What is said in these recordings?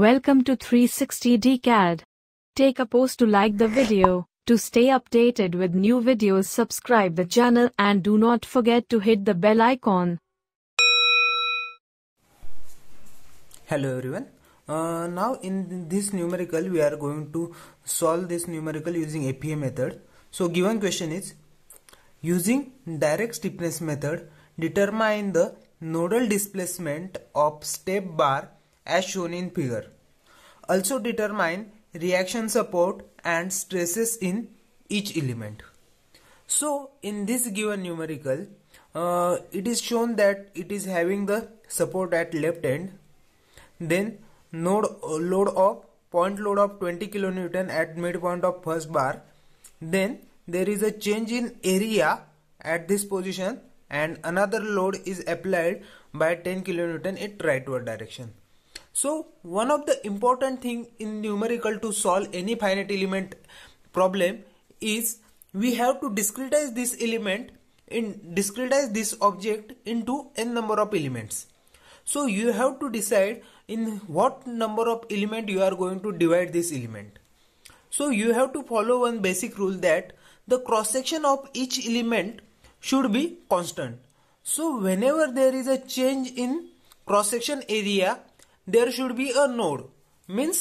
Welcome to 360D CAD. Take a pause to like the video. To stay updated with new videos subscribe the channel and do not forget to hit the bell icon. Hello everyone. Uh, now in this numerical we are going to solve this numerical using APA method. So given question is using direct stiffness method determine the nodal displacement of step bar as shown in figure. Also determine reaction support and stresses in each element. So in this given numerical, uh, it is shown that it is having the support at left end, then node load of point load of 20 kilonewton at midpoint of first bar, then there is a change in area at this position and another load is applied by 10 kilonewton in rightward direction. So one of the important thing in numerical to solve any finite element problem is we have to discretize this element in discretize this object into n number of elements. So you have to decide in what number of element you are going to divide this element. So you have to follow one basic rule that the cross section of each element should be constant. So whenever there is a change in cross section area there should be a node means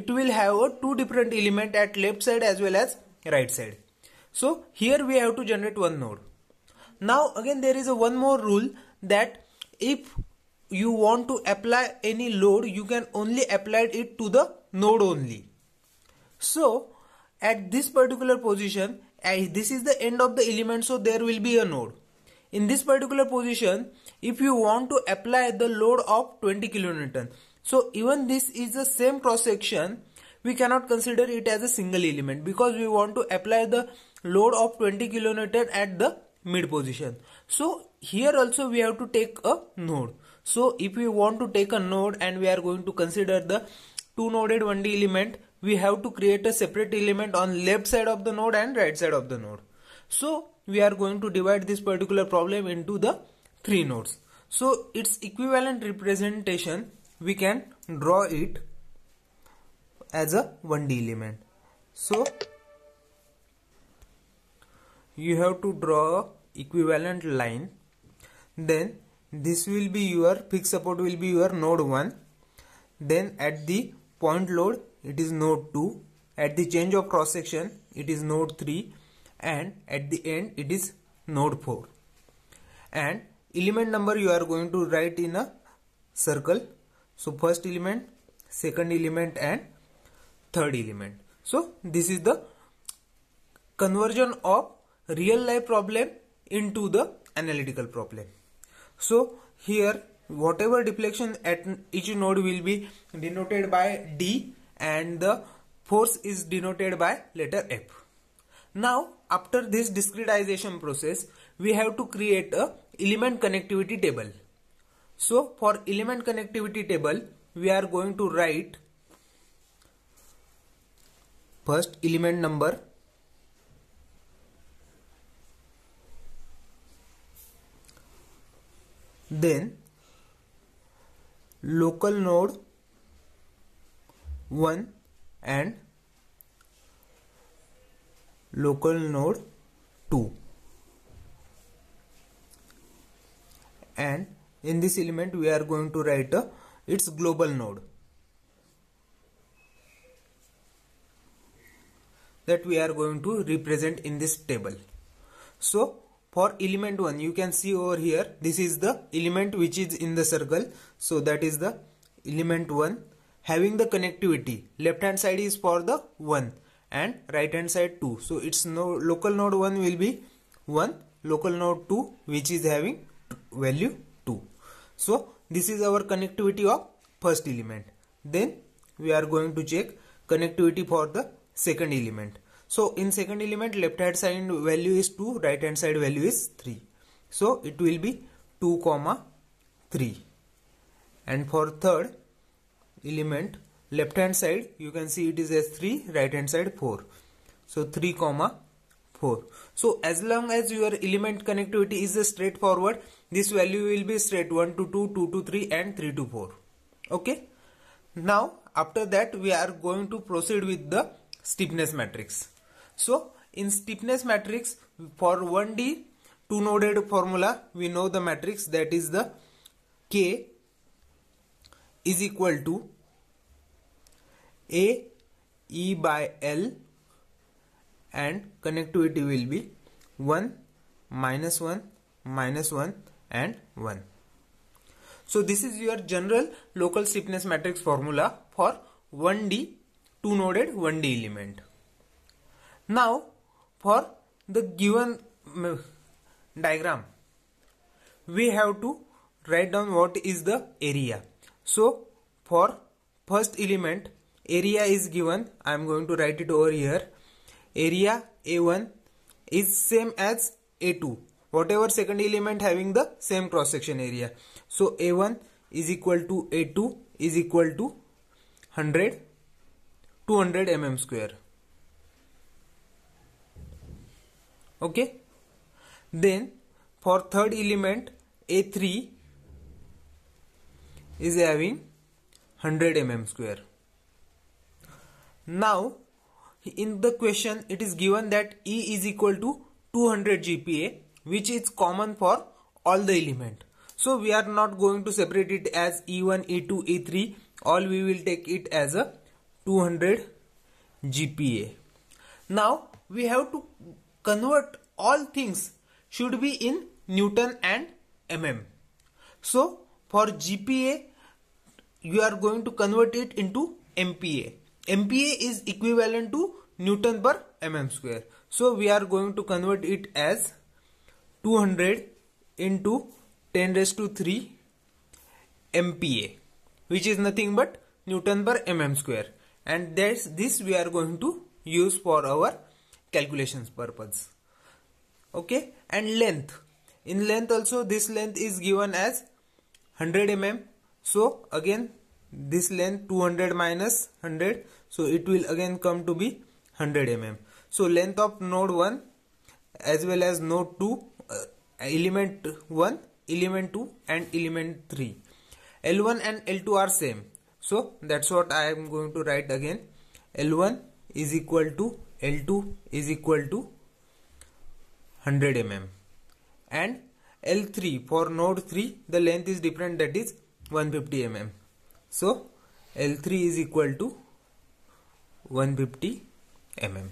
it will have a two different element at left side as well as right side so here we have to generate one node now again there is a one more rule that if you want to apply any load you can only apply it to the node only so at this particular position this is the end of the element so there will be a node in this particular position if you want to apply the load of 20 kilonewton so even this is the same cross section we cannot consider it as a single element because we want to apply the load of 20 kilonewton at the mid position so here also we have to take a node so if we want to take a node and we are going to consider the two noded 1d element we have to create a separate element on left side of the node and right side of the node so we are going to divide this particular problem into the three nodes so its equivalent representation we can draw it as a 1d element so you have to draw equivalent line then this will be your fixed support will be your node 1 then at the point load it is node 2 at the change of cross section it is node 3 and at the end it is node 4 and element number you are going to write in a circle so first element second element and third element so this is the conversion of real life problem into the analytical problem so here whatever deflection at each node will be denoted by D and the force is denoted by letter F. Now after this discretization process, we have to create a element connectivity table. So for element connectivity table, we are going to write first element number then local node 1 and local node 2 and in this element we are going to write uh, its global node that we are going to represent in this table so for element 1 you can see over here this is the element which is in the circle so that is the element 1 having the connectivity left hand side is for the 1 and right hand side 2 so its no local node 1 will be 1 local node 2 which is having value 2 so this is our connectivity of first element then we are going to check connectivity for the second element so in second element left hand side value is 2 right hand side value is 3 so it will be 2 comma 3 and for third element left hand side you can see it is S3 right hand side 4 so 3 comma 4 so as long as your element connectivity is straightforward this value will be straight 1 to 2 2 to 3 and 3 to 4 okay now after that we are going to proceed with the stiffness matrix so in stiffness matrix for 1d two noded formula we know the matrix that is the k is equal to a E by L and connectivity will be 1 minus 1 minus 1 and 1. So this is your general local stiffness matrix formula for 1D two noded 1D element. Now for the given mm, diagram we have to write down what is the area. So for first element area is given I am going to write it over here area A1 is same as A2 whatever second element having the same cross section area so A1 is equal to A2 is equal to 100 200 mm square okay then for third element A3 is having 100 mm square now in the question it is given that E is equal to 200 GPA which is common for all the element. So we are not going to separate it as E1, E2, E3 all we will take it as a 200 GPA. Now we have to convert all things should be in Newton and mm. So for GPA you are going to convert it into MPA. MPa is equivalent to Newton per mm square. So we are going to convert it as 200 into 10 raised to 3 MPa which is nothing but Newton per mm square and that's this we are going to use for our calculations purpose okay and length in length also this length is given as 100 mm so again this length 200 minus 100 so it will again come to be 100 mm so length of node 1 as well as node 2 uh, element 1 element 2 and element 3 l1 and l2 are same so that's what i am going to write again l1 is equal to l2 is equal to 100 mm and l3 for node 3 the length is different that is 150 mm so L3 is equal to 150 mm.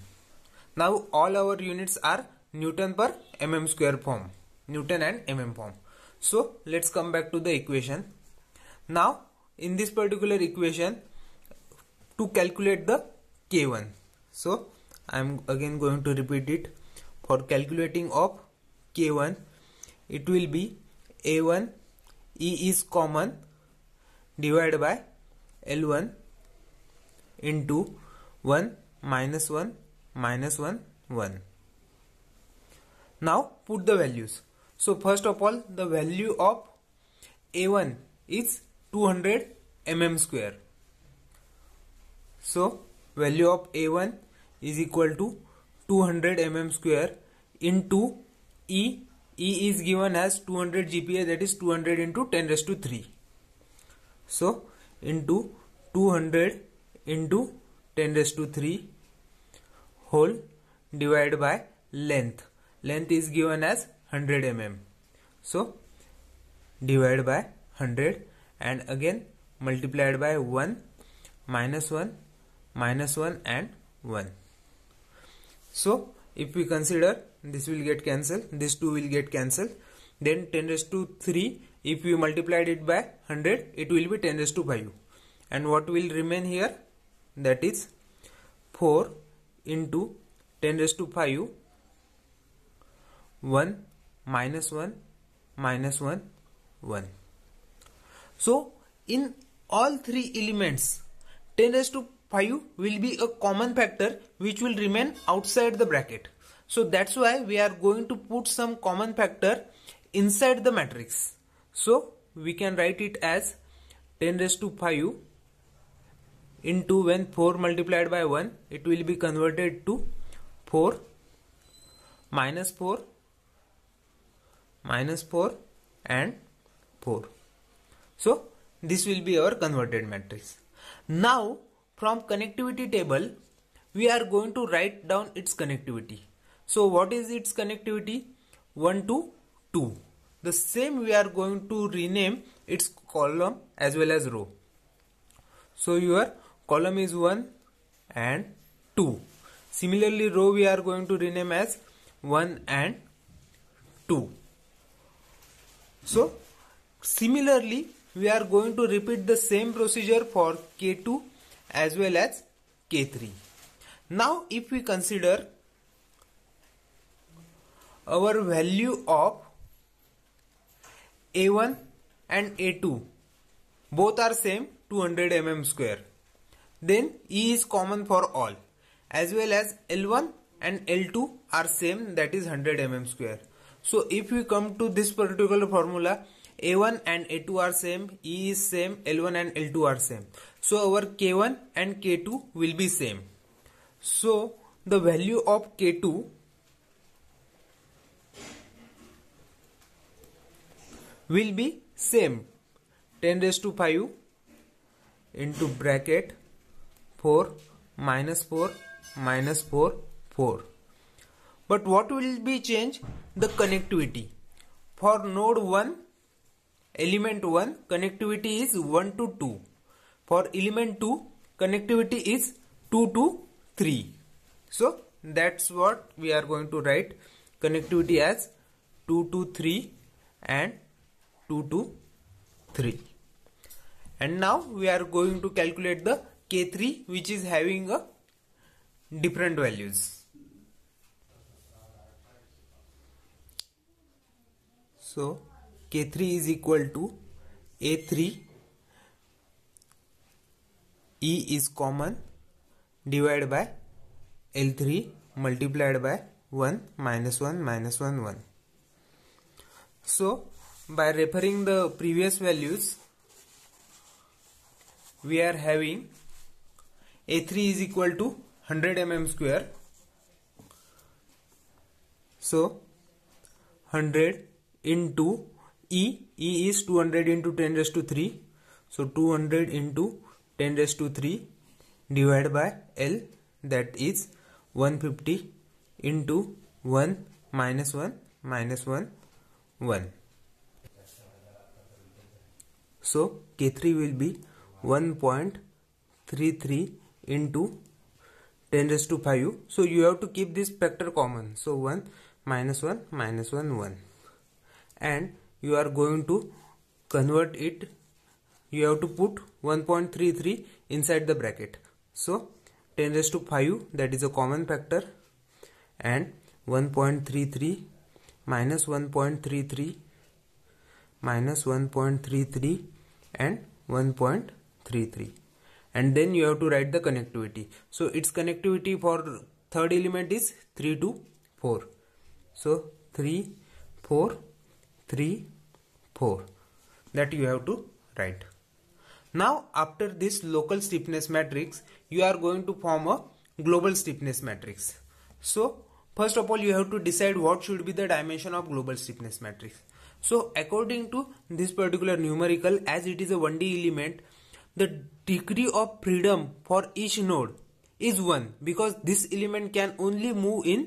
Now all our units are Newton per mm square form. Newton and mm form. So let's come back to the equation. Now in this particular equation to calculate the K1. So I am again going to repeat it. For calculating of K1 it will be A1 E is common divided by L1 into 1 minus 1 minus 1 1. Now put the values. So first of all the value of A1 is 200 mm square. So value of A1 is equal to 200 mm square into E. E is given as 200 GPa that is 200 into 10 raised to 3 so into 200 into 10 raised to 3 whole divided by length length is given as 100 mm so divided by 100 and again multiplied by 1 minus 1 minus 1 and 1 so if we consider this will get cancelled this 2 will get cancelled then 10 raised to 3 if we multiplied it by 100, it will be 10 raised to 5. And what will remain here? That is 4 into 10 raised to 5, 1 minus 1 minus 1, 1. So, in all three elements, 10 raised to 5 will be a common factor which will remain outside the bracket. So that's why we are going to put some common factor inside the matrix. So we can write it as 10 raised to 5 into when 4 multiplied by 1 it will be converted to 4 minus 4 minus 4 and 4. So this will be our converted matrix. Now from connectivity table we are going to write down its connectivity. So what is its connectivity? 1 to 2 the same we are going to rename its column as well as row so your column is 1 and 2 similarly row we are going to rename as 1 and 2 so similarly we are going to repeat the same procedure for k2 as well as k3 now if we consider our value of a1 and A2 both are same 200 mm square. Then E is common for all as well as L1 and L2 are same that is 100 mm square. So if we come to this particular formula A1 and A2 are same, E is same, L1 and L2 are same. So our K1 and K2 will be same. So the value of K2 will be same 10 raised to 5 into bracket 4 minus 4 minus 4 4 but what will be change the connectivity for node 1 element 1 connectivity is 1 to 2 for element 2 connectivity is 2 to 3 so that's what we are going to write connectivity as 2 to 3 and 2 to 3 and now we are going to calculate the k3 which is having a different values so k3 is equal to a3 e is common divided by l3 multiplied by 1 minus 1 minus 1 1 so by referring the previous values we are having A3 is equal to 100 mm square so 100 into E E is 200 into 10 raised to 3 so 200 into 10 raised to 3 divided by L that is 150 into 1 minus 1 minus 1 1 so K3 will be 1.33 into 10 raised to 5. So you have to keep this factor common. So 1 minus 1 minus 1 1 and you are going to convert it you have to put 1.33 inside the bracket. So 10 raised to 5 that is a common factor and 1.33 minus 1.33 minus 1.33 and 1.33 and then you have to write the connectivity so its connectivity for third element is 3 to 4 so 3 4 3 4 that you have to write now after this local stiffness matrix you are going to form a global stiffness matrix so first of all you have to decide what should be the dimension of global stiffness matrix so according to this particular numerical as it is a 1D element the degree of freedom for each node is 1 because this element can only move in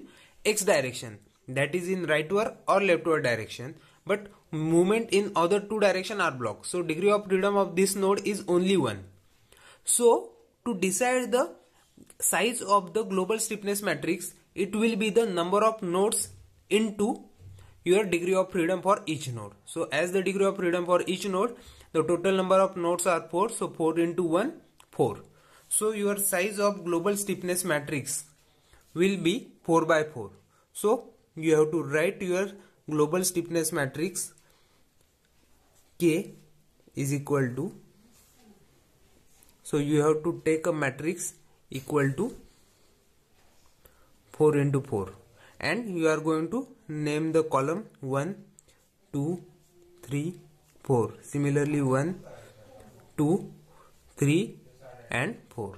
x direction that is in rightward or leftward direction but movement in other two direction are blocked so degree of freedom of this node is only 1 so to decide the size of the global stiffness matrix it will be the number of nodes into your degree of freedom for each node. So as the degree of freedom for each node, the total number of nodes are 4. So 4 into 1, 4. So your size of global stiffness matrix will be 4 by 4. So you have to write your global stiffness matrix K is equal to so you have to take a matrix equal to 4 into 4 and you are going to name the column 1 2 3 4 similarly 1 2 3 and 4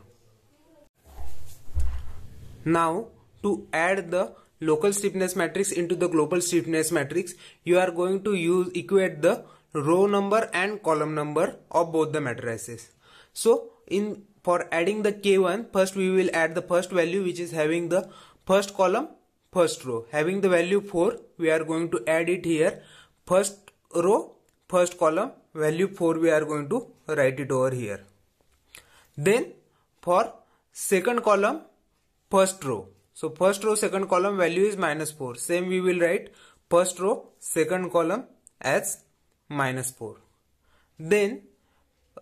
now to add the local stiffness matrix into the global stiffness matrix you are going to use equate the row number and column number of both the matrices so in for adding the k1 first we will add the first value which is having the first column first row having the value 4 we are going to add it here first row first column value 4 we are going to write it over here then for second column first row so first row second column value is minus 4 same we will write first row second column as minus 4 then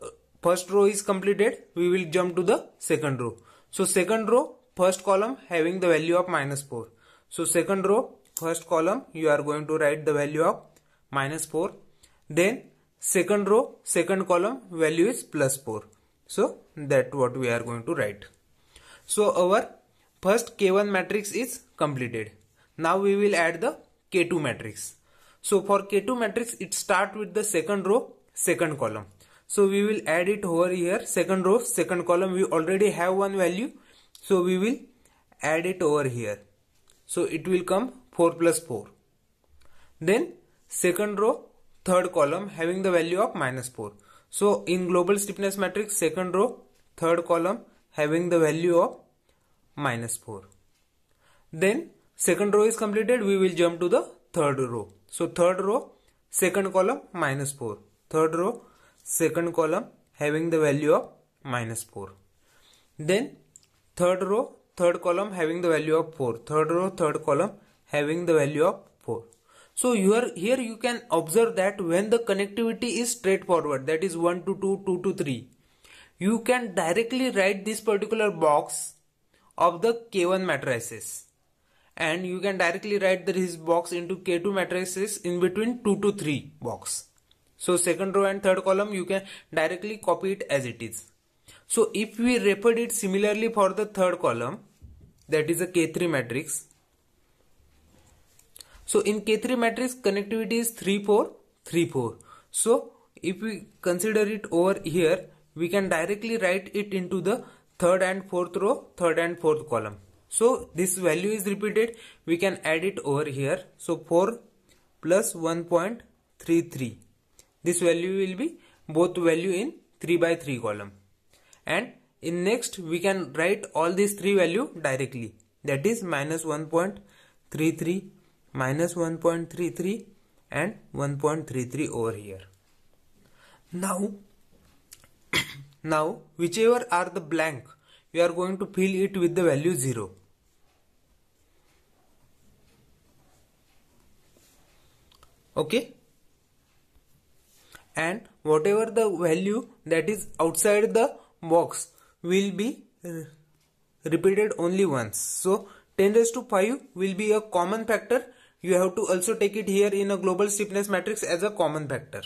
uh, first row is completed we will jump to the second row so second row first column having the value of minus 4 so second row, first column, you are going to write the value of minus 4. Then second row, second column, value is plus 4. So that what we are going to write. So our first K1 matrix is completed. Now we will add the K2 matrix. So for K2 matrix, it start with the second row, second column. So we will add it over here, second row, second column, we already have one value. So we will add it over here. So it will come 4 plus 4. Then second row, third column having the value of minus 4. So in global stiffness matrix, second row, third column having the value of minus 4. Then second row is completed, we will jump to the third row. So third row, second column minus 4. Third row, second column having the value of minus 4. Then third row, third column having the value of 4 third row third column having the value of 4 so here, here you can observe that when the connectivity is straightforward that is 1 to 2 2 to 3 you can directly write this particular box of the k1 matrices and you can directly write this box into k2 matrices in between 2 to 3 box so second row and third column you can directly copy it as it is so if we repeat it similarly for the third column that is a K3 matrix. So in K3 matrix connectivity is 3 4 3 4. So if we consider it over here we can directly write it into the third and fourth row third and fourth column. So this value is repeated we can add it over here. So 4 plus 1.33 this value will be both value in 3 by 3 column and in next we can write all these three value directly that is minus 1.33 minus 1.33 and 1.33 over here now now whichever are the blank we are going to fill it with the value 0 okay and whatever the value that is outside the box will be uh, repeated only once. So 10 raised to 5 will be a common factor. You have to also take it here in a global stiffness matrix as a common factor.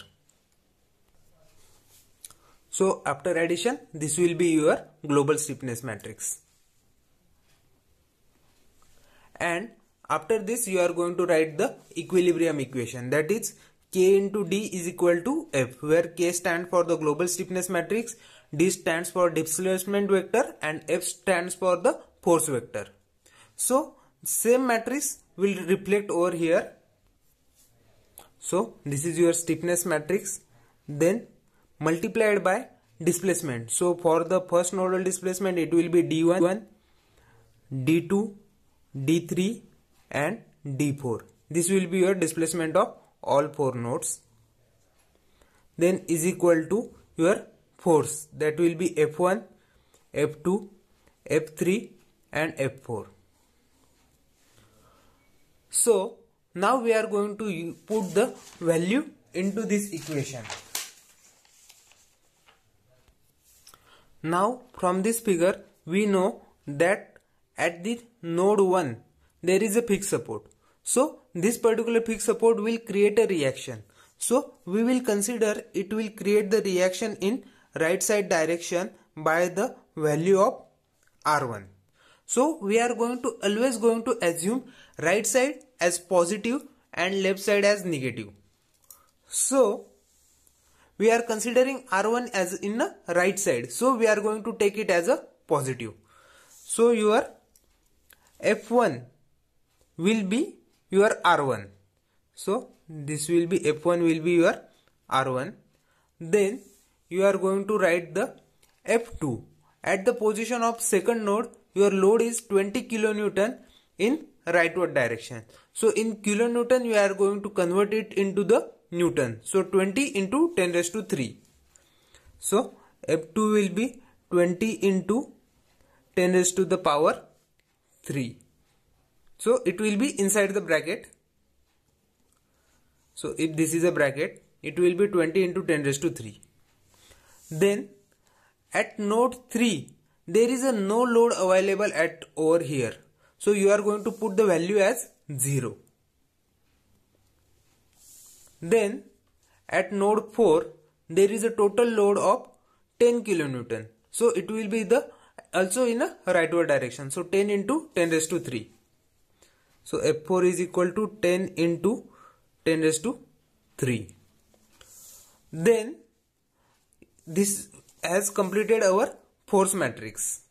So after addition, this will be your global stiffness matrix. And after this, you are going to write the equilibrium equation that is K into D is equal to F where K stand for the global stiffness matrix D stands for displacement vector and F stands for the force vector. So same matrix will reflect over here. So this is your stiffness matrix then multiplied by displacement. So for the first nodal displacement it will be D1, D2, D3 and D4. This will be your displacement of all four nodes. Then is equal to your force that will be F1, F2, F3 and F4. So now we are going to put the value into this equation. Now from this figure we know that at the node 1 there is a fixed support. So this particular fixed support will create a reaction. So we will consider it will create the reaction in right side direction by the value of R1. So we are going to always going to assume right side as positive and left side as negative. So we are considering R1 as in the right side. So we are going to take it as a positive. So your F1 will be your R1. So this will be F1 will be your R1. Then you are going to write the F2. At the position of second node, your load is 20 kilonewton in rightward direction. So in kilonewton, you are going to convert it into the newton. So 20 into 10 raised to 3. So F2 will be 20 into 10 raised to the power 3. So it will be inside the bracket. So if this is a bracket, it will be 20 into 10 raised to 3. Then at node 3 there is a no load available at over here. So you are going to put the value as 0. Then at node 4 there is a total load of 10 kilonewton. So it will be the also in a rightward direction. So 10 into 10 raised to 3. So F4 is equal to 10 into 10 raised to 3. Then this has completed our force matrix.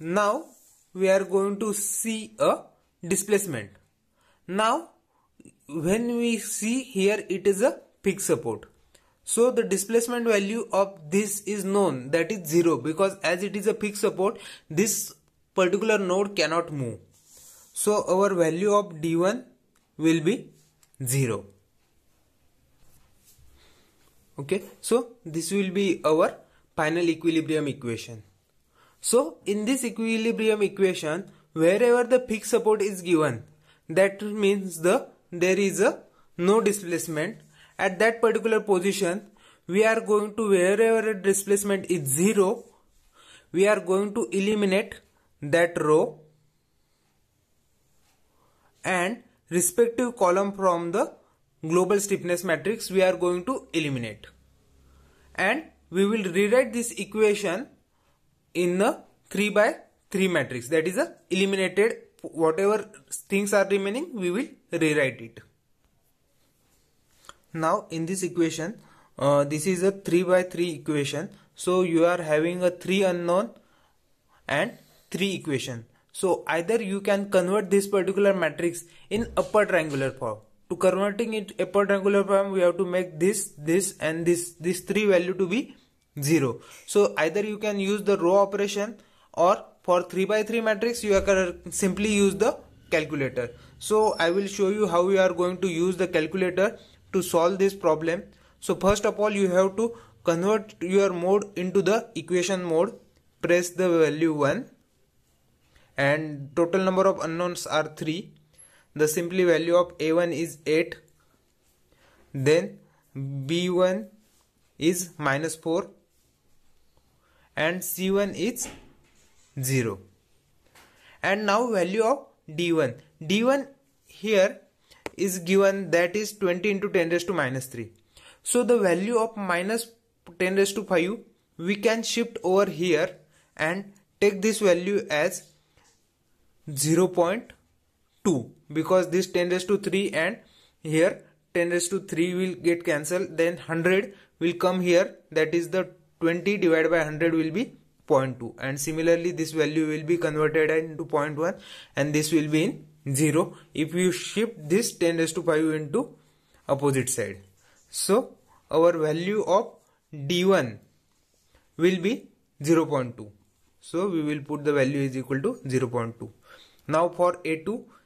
Now we are going to see a displacement. Now when we see here it is a fixed support. So the displacement value of this is known that is 0 because as it is a fixed support this particular node cannot move. So our value of d1 will be 0 okay so this will be our final equilibrium equation so in this equilibrium equation wherever the fixed support is given that means the there is a no displacement at that particular position we are going to wherever displacement is zero we are going to eliminate that row and respective column from the global stiffness matrix we are going to eliminate. And we will rewrite this equation in the 3 by 3 matrix that is a eliminated whatever things are remaining we will rewrite it. Now in this equation uh, this is a 3 by 3 equation so you are having a 3 unknown and 3 equation. So either you can convert this particular matrix in upper triangular form to converting it a particular problem we have to make this this and this this three value to be 0 so either you can use the row operation or for 3 by 3 matrix you can simply use the calculator so i will show you how you are going to use the calculator to solve this problem so first of all you have to convert your mode into the equation mode press the value 1 and total number of unknowns are 3 the simply value of a1 is 8 then b1 is minus 4 and c1 is 0 and now value of d1 d1 here is given that is 20 into 10 raised to minus 3 so the value of minus 10 raised to 5 we can shift over here and take this value as 0.5 2 because this 10 raised to 3 and here 10 raised to 3 will get cancelled then 100 will come here that is the 20 divided by 100 will be 0.2 and similarly this value will be converted into 0.1 and this will be in 0 if you shift this 10 raised to 5 into opposite side so our value of d1 will be 0.2 so we will put the value is equal to 0.2 now for a2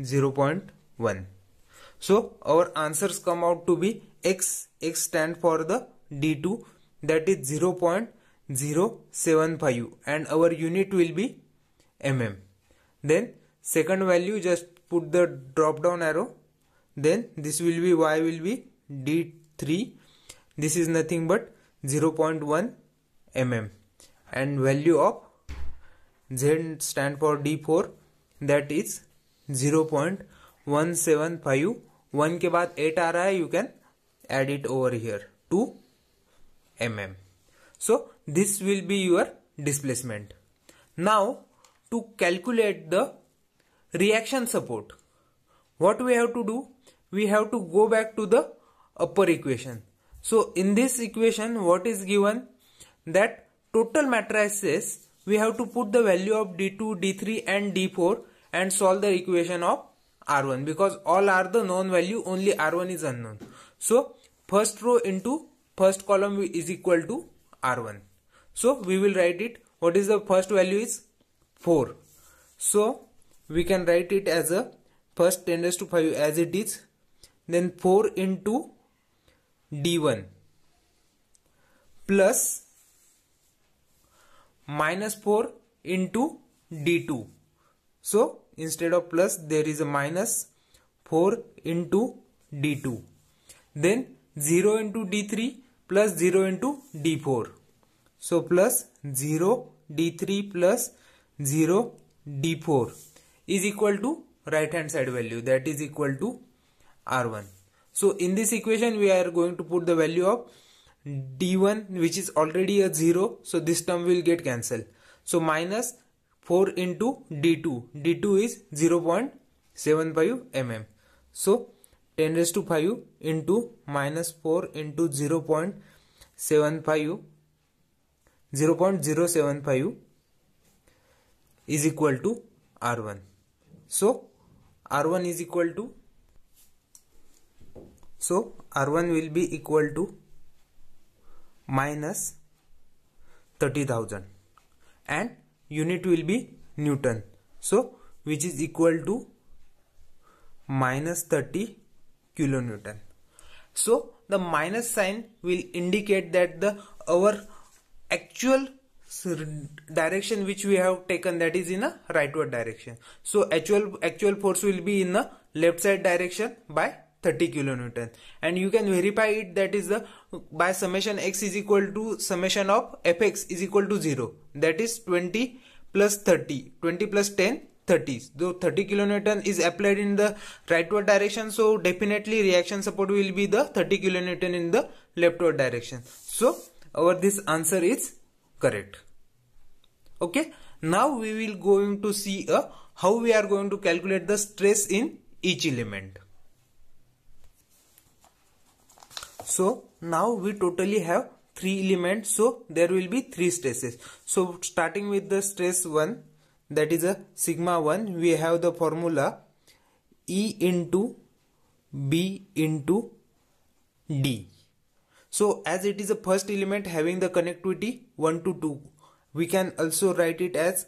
0.1. So our answers come out to be x, x stand for the D2 that is 0.075 and our unit will be mm. Then second value just put the drop down arrow then this will be y will be D3 this is nothing but 0.1 mm and value of z stand for D4 that is zero point one seven five one के बाद eight आ रहा है you can add it over here two m m so this will be your displacement now to calculate the reaction support what we have to do we have to go back to the upper equation so in this equation what is given that total matrices we have to put the value of D to D three and D four and solve the equation of r1 because all are the known value only r1 is unknown so first row into first column is equal to r1 so we will write it what is the first value is 4 so we can write it as a first 10 raised to 5 as it is then 4 into d1 plus minus 4 into d2 so instead of plus there is a minus 4 into d2 then 0 into d3 plus 0 into d4 so plus 0 d3 plus 0 d4 is equal to right hand side value that is equal to r1 so in this equation we are going to put the value of d1 which is already a 0 so this term will get cancelled so minus 4 into D2. D2 is 0.75 mm. So 10 raised to 5 into minus 4 into 0.75 0.075 is equal to R1. So R1 is equal to so R1 will be equal to minus 30,000 and unit will be Newton. So which is equal to minus 30 kilonewton. So the minus sign will indicate that the our actual direction which we have taken that is in a rightward direction. So actual actual force will be in the left side direction by 30 kilonewton and you can verify it that is the by summation x is equal to summation of fx is equal to 0 that is 20 plus 30 20 plus 10 30 so 30 kilonewton is applied in the rightward direction so definitely reaction support will be the 30 kilonewton in the leftward direction so our this answer is correct okay now we will going to see a uh, how we are going to calculate the stress in each element So now we totally have three elements. So there will be three stresses. So starting with the stress 1 that is a sigma 1 we have the formula E into B into D. So as it is a first element having the connectivity 1 to 2 we can also write it as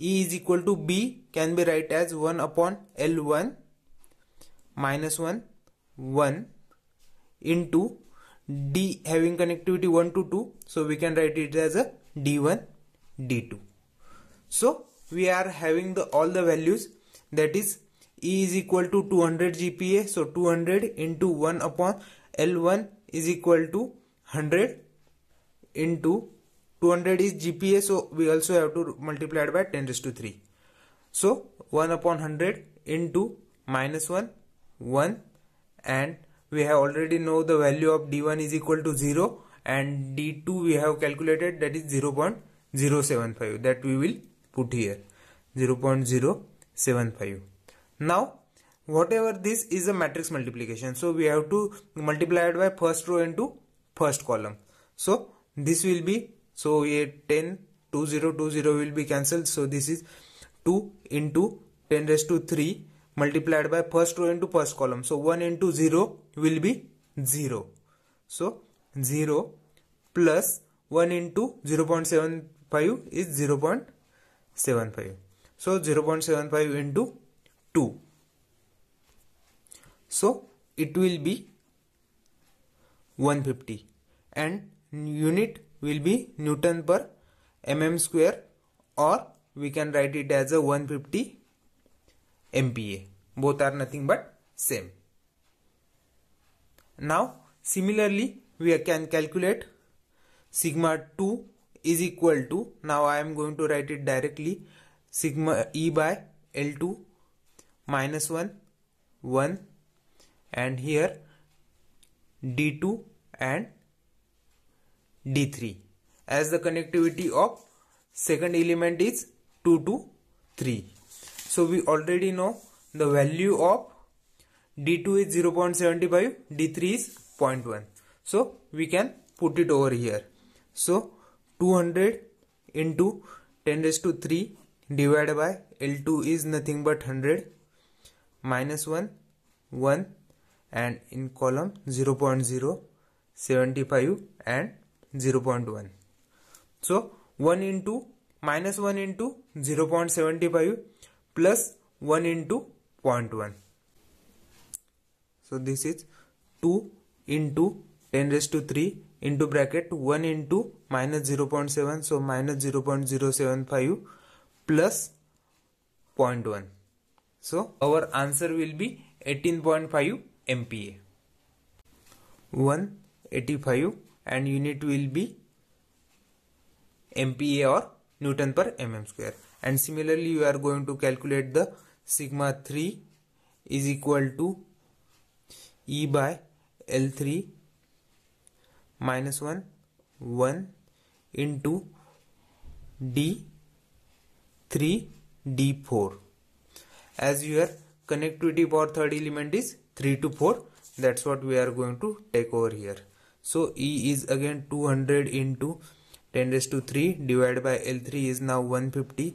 E is equal to B can be write as 1 upon L1 minus 1 1 into D having connectivity 1 to 2. So we can write it as a D1, D2. So we are having the all the values that is E is equal to 200 GPA. So 200 into 1 upon L1 is equal to 100 into 200 is GPA. So we also have to multiply it by 10 raised to 3. So 1 upon 100 into minus 1, 1 and we have already know the value of d1 is equal to 0 and d2 we have calculated that is 0.075 that we will put here 0.075 now whatever this is a matrix multiplication so we have to multiply it by first row into first column so this will be so here 10 2020 will be cancelled so this is 2 into 10 raised to 3 multiplied by first row into first column. So 1 into 0 will be 0. So 0 plus 1 into 0 0.75 is 0 0.75. So 0 0.75 into 2. So it will be 150 and unit will be Newton per mm square or we can write it as a 150 MPA. Both are nothing but same. Now similarly we can calculate sigma 2 is equal to now I am going to write it directly sigma E by L2 minus 1 1 and here D2 and D3 as the connectivity of second element is 2 to 3. So we already know the value of D2 is 0.75, D3 is 0.1. So we can put it over here. So 200 into 10 raised to 3 divided by L2 is nothing but 100 minus 1 1 and in column 0.075 and 0.1 so 1 into minus 1 into 0.75 plus 1 into 0.1. So this is 2 into 10 raised to 3 into bracket 1 into minus 0.7 so minus 0.075 plus 0.1. So our answer will be 18.5 MPa. 185 and unit will be MPa or Newton per mm square and similarly you are going to calculate the sigma 3 is equal to E by L3 minus 1 1 into D3 D4 as your connectivity for third element is 3 to 4 that's what we are going to take over here so E is again 200 into 10 raised to 3 divided by L3 is now 150